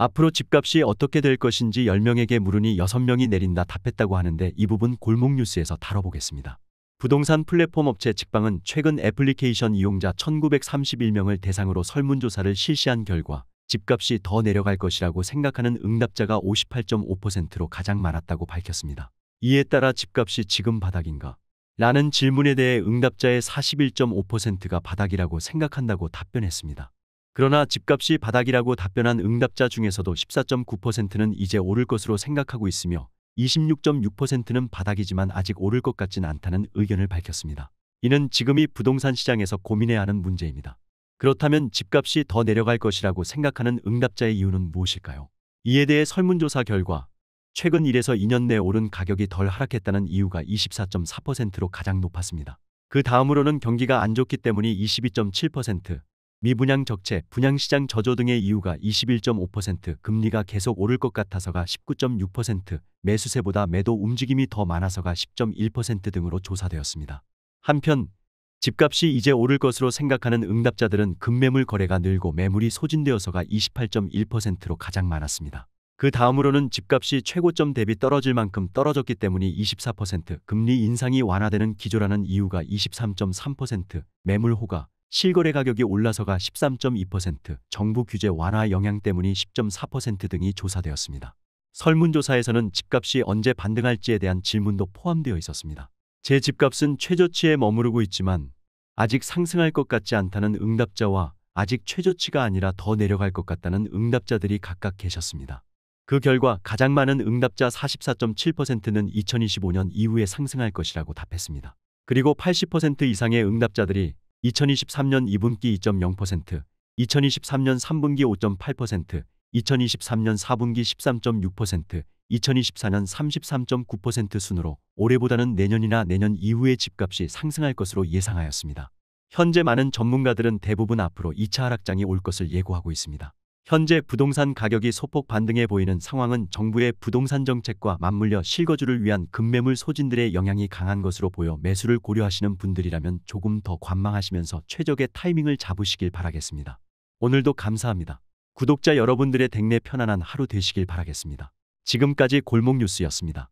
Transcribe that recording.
앞으로 집값이 어떻게 될 것인지 10명에게 물으니 6명이 내린다 답했다고 하는데 이 부분 골목뉴스에서 다뤄보겠습니다. 부동산 플랫폼 업체 직방은 최근 애플리케이션 이용자 1931명을 대상으로 설문조사를 실시한 결과 집값이 더 내려갈 것이라고 생각하는 응답자가 58.5%로 가장 많았다고 밝혔습니다. 이에 따라 집값이 지금 바닥인가? 라는 질문에 대해 응답자의 41.5%가 바닥이라고 생각한다고 답변했습니다. 그러나 집값이 바닥이라고 답변한 응답자 중에서도 14.9%는 이제 오를 것으로 생각하고 있으며 26.6%는 바닥이지만 아직 오를 것 같진 않다는 의견을 밝혔습니다. 이는 지금이 부동산 시장에서 고민해야 하는 문제입니다. 그렇다면 집값이 더 내려갈 것이라고 생각하는 응답자의 이유는 무엇일까요? 이에 대해 설문조사 결과 최근 1에서 2년 내 오른 가격이 덜 하락했다는 이유가 24.4%로 가장 높았습니다. 그 다음으로는 경기가 안 좋기 때문이 22.7%, 미분양 적체, 분양시장 저조 등의 이유가 21.5% 금리가 계속 오를 것 같아서가 19.6% 매수세보다 매도 움직임이 더 많아서가 10.1% 등으로 조사되었습니다. 한편 집값이 이제 오를 것으로 생각하는 응답자들은 급매물 거래가 늘고 매물이 소진되어서가 28.1%로 가장 많았습니다. 그 다음으로는 집값이 최고점 대비 떨어질 만큼 떨어졌기 때문이 24%, 금리 인상이 완화되는 기조라는 이유가 23.3%, 매물 호가, 실거래 가격이 올라서가 13.2%, 정부 규제 완화 영향 때문이 10.4% 등이 조사되었습니다. 설문조사에서는 집값이 언제 반등할지에 대한 질문도 포함되어 있었습니다. 제 집값은 최저치에 머무르고 있지만 아직 상승할 것 같지 않다는 응답자와 아직 최저치가 아니라 더 내려갈 것 같다는 응답자들이 각각 계셨습니다. 그 결과 가장 많은 응답자 44.7%는 2025년 이후에 상승할 것이라고 답했습니다. 그리고 80% 이상의 응답자들이 2023년 2분기 2.0%, 2023년 3분기 5.8%, 2023년 4분기 13.6%, 2024년 33.9% 순으로 올해보다는 내년이나 내년 이후의 집값이 상승할 것으로 예상하였습니다. 현재 많은 전문가들은 대부분 앞으로 2차 하락장이 올 것을 예고하고 있습니다. 현재 부동산 가격이 소폭 반등해 보이는 상황은 정부의 부동산 정책과 맞물려 실거주를 위한 급매물 소진들의 영향이 강한 것으로 보여 매수를 고려하시는 분들이라면 조금 더 관망하시면서 최적의 타이밍을 잡으시길 바라겠습니다. 오늘도 감사합니다. 구독자 여러분들의 댁내 편안한 하루 되시길 바라겠습니다. 지금까지 골목뉴스였습니다.